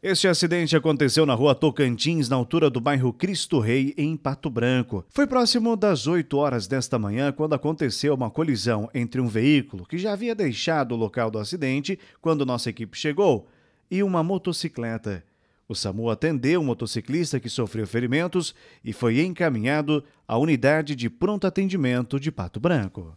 Este acidente aconteceu na rua Tocantins, na altura do bairro Cristo Rei, em Pato Branco. Foi próximo das 8 horas desta manhã quando aconteceu uma colisão entre um veículo que já havia deixado o local do acidente quando nossa equipe chegou e uma motocicleta. O SAMU atendeu o um motociclista que sofreu ferimentos e foi encaminhado à unidade de pronto atendimento de Pato Branco.